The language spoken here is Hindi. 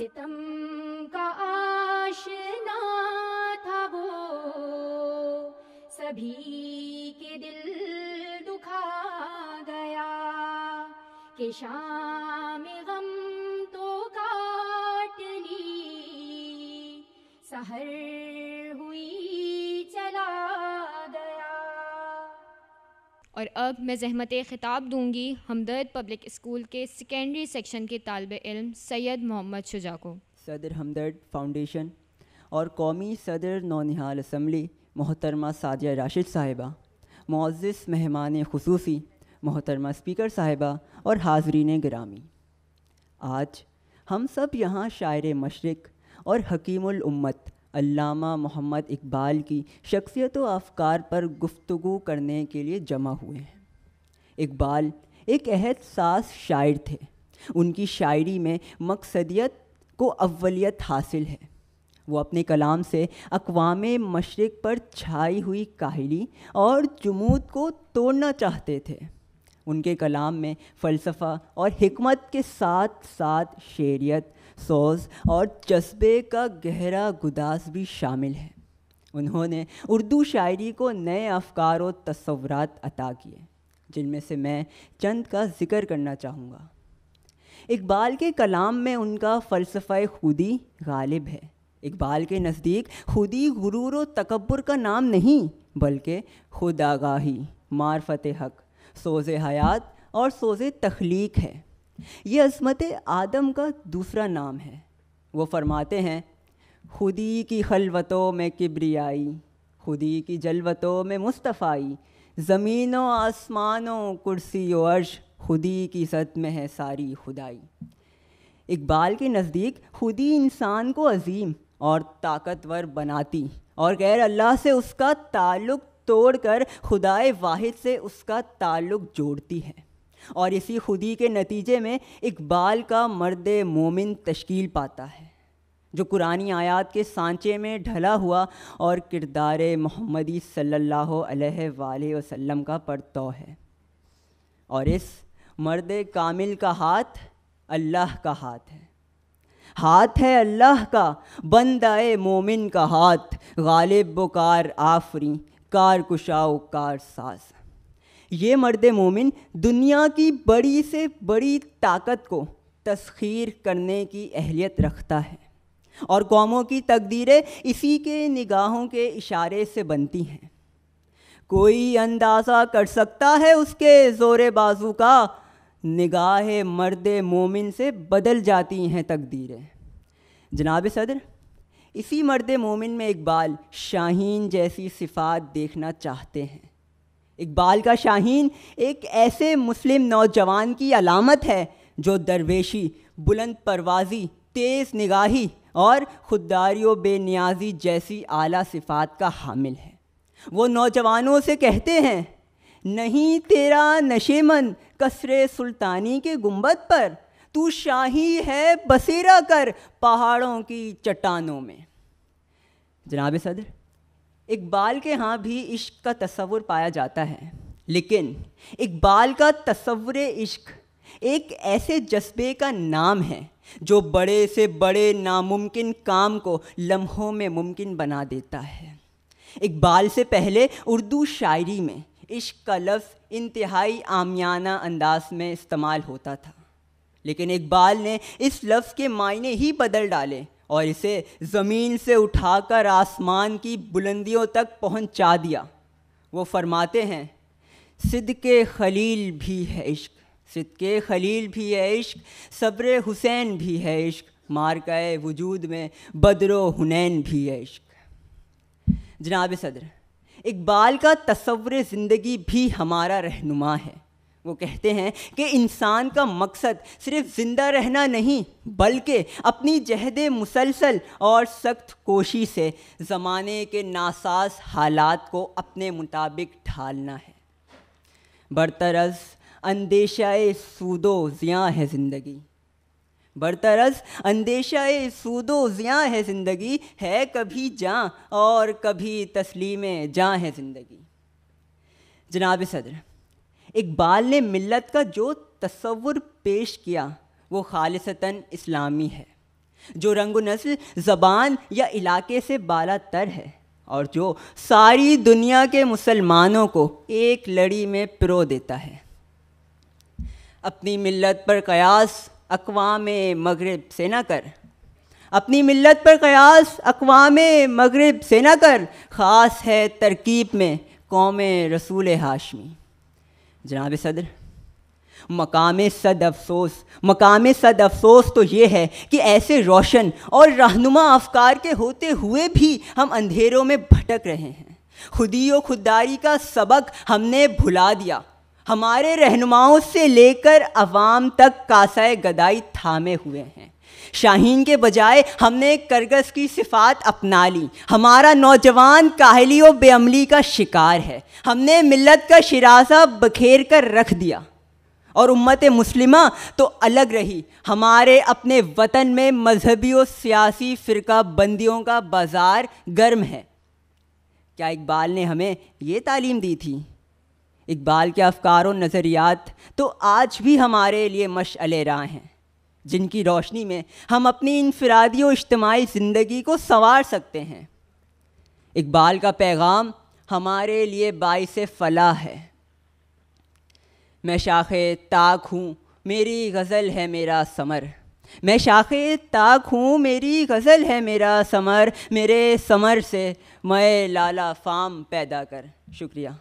सितम का आशना था वो सभी के दिल दुखा गया के शाम गम तो काट ली सहर और अब मैं जहमत ख़िताब दूंगी हमदर्द पब्लिक स्कूल के सेकेंडरी सेक्शन के तालब इल्म सैयद मोहम्मद शुजा को सदर हमदर्द फाउंडेशन और कौमी सदर नौनिहाल असम्बली मोहतरमा सादिया राशिद साहिबा मोज़ मेहमान खसूसी मोहतरमा स्पीकर साहिबा और हाजरीन ग्रामी आज हम सब यहाँ शायर मशरक़ और हकीमत उम्मत अल्लामा मोहम्मद इकबाल की शख्सियत व अफकार पर गुफ्तु करने के लिए जमा हुए हैं इकबाल एक अहद सास शायर थे उनकी शायरी में मकसदियत को अव्वलियत हासिल है वो अपने कलाम से अकवाम मशरक़ पर छाई हुई काहली और जमूद को तोड़ना चाहते थे उनके कलाम में फ़लसफ़ा और हमत के साथ साथ शेरियत सोज और जज्बे का गहरा गुदास भी शामिल है उन्होंने उर्दू शायरी को नए अफकार और तस्वरत अता किए जिनमें से मैं चंद का जिक्र करना चाहूँगा इकबाल के कलाम में उनका फ़लसफ़ा खुदी गालिब है इकबाल के नज़दीक खुदी गुरूर व तकबर का नाम नहीं बल्कि खुद आगाही मार्फत हक़ सोज हयात और सोज तख्लीक है ये असमत आदम का दूसरा नाम है वो फरमाते हैं खुदी की खलवतों में किब्रियाई खुदी की जलवतों में मुस्तफ़ाई ज़मीनों आसमानों कुर्सी व अर्श खुदी की सत में है सारी खुदाई इकबाल के नज़दीक खुदी इंसान को अजीम और ताकतवर बनाती और गैर अल्लाह से उसका ताल्लुक़ तोड़कर खुदाए वाहिद से उसका ताल्लुक जोड़ती है और इसी खुदी के नतीजे में इकबाल का मर्द मोमिन तश्कील पाता है जो कुरानी आयात के सांचे में ढला हुआ और किरदार मोहम्मदी सल्लल्लाहु अलैहि वसल्लम का परतो है और इस मर्द कामिल का हाथ अल्लाह का हाथ है हाथ है अल्लाह का बंदाए मोमिन का हाथ गालिब बुकार आफरी कार कुशाओ कार सास ये मर्द मोमिन दुनिया की बड़ी से बड़ी ताकत को तस्खीर करने की अहलियत रखता है और कौमों की तकदीरें इसी के निगाहों के इशारे से बनती हैं कोई अंदाज़ा कर सकता है उसके ज़ोर बाजू का निगाह मर्द मोमिन से बदल जाती हैं तकदीरें जनाब सदर इसी मर्द मोमिन में इकबाल शाहीन जैसी सिफात देखना चाहते हैं इकबाल का शाहीन एक ऐसे मुस्लिम नौजवान की अलामत है जो दरवेशी बुलंद परवाजी तेज़ निगाही और खुददारी व बेनियाजी जैसी आला सिफात का हामिल है वो नौजवानों से कहते हैं नहीं तेरा नशेमन कसरे सुल्तानी के गुंबद पर तू शाही है बसेरा कर पहाड़ों की चट्टानों में जनाब सदर इकबाल के यहाँ भी इश्क का तस्वुर पाया जाता है लेकिन इकबाल का तस्वुर इश्क एक ऐसे जज्बे का नाम है जो बड़े से बड़े नामुमकिन काम को लम्हों में मुमकिन बना देता है इकबाल से पहले उर्दू शायरी में इश्क का लफ्ज़ इंतहाई आमियाना अंदाज में इस्तेमाल होता था लेकिन इकबाल ने इस लफ्ज़ के मायने ही बदल डाले और इसे ज़मीन से उठाकर आसमान की बुलंदियों तक पहुंचा दिया वो फरमाते हैं सिद के खलील भी है इश्क सिद के खलील भी है इश्क सब्र हुसैन भी है इश्क गए वजूद में बदरो हुनैन भी है इश्क जनाब सदर इकबाल का तस्वर ज़िंदगी भी हमारा रहनुमा है वो कहते हैं कि इंसान का मकसद सिर्फ ज़िंदा रहना नहीं बल्कि अपनी जहद मुसलसल और सख्त कोशिश से ज़माने के नासाज हालात को अपने मुताबिक ढालना है बरतरस अंदेशा सूदो ज़ियाँ है ज़िंदगी बरतरस अंदेशा सूदो ज़ियाँ है ज़िंदगी है कभी जाँ और कभी तस्लीम जाँ है ज़िंदगी जनाब सदर इकबाल ने मिलत का जो तस्वुर पेश किया वो खालसता इस्लामी है जो रंग नस्ल ज़बान या इलाके से बाला तर है और जो सारी दुनिया के मुसलमानों को एक लड़ी में प्रो देता है अपनी मिलत पर कयास अकवाम मगरब से ना कर अपनी मिलत पर कयास अकवाम मगरब से ना कर ख़ास है तरकीब में कौम रसूल हाशमी जनाब सदर मकाम सद अफसोस मकाम सद अफसोस तो ये है कि ऐसे रोशन और रहनुमा अफकार के होते हुए भी हम अंधेरों में भटक रहे हैं खुदी व खुददारी का सबक हमने भुला दिया हमारे रहनुमाओं से लेकर अवाम तक कासाए गदाई थामे हुए हैं शाहीन के बजाय हमने करगस की सिफात अपना ली हमारा नौजवान काहली और बेअमली का शिकार है हमने मिलत का शिरासा बखेर कर रख दिया और उम्मत मुस्लिमा तो अलग रही हमारे अपने वतन में मजहबी और सियासी फ़िरका बंदियों का बाज़ार गर्म है क्या इकबाल ने हमें ये तालीम दी थी इकबाल के अफकार और नज़रियात तो आज भी हमारे लिए मशअले राह हैं जिनकी रोशनी में हम अपनी इनफरादी और इज्तमाही ज़िंदगी को संवार सकते हैं इकबाल का पैगाम हमारे लिए बायस फलाह है मैं शाख ताक हूँ मेरी गज़ल है मेरा समर मैं शाख ताक हूँ मेरी गज़ल है मेरा समर मेरे समर से मैं लाला फाम पैदा कर शुक्रिया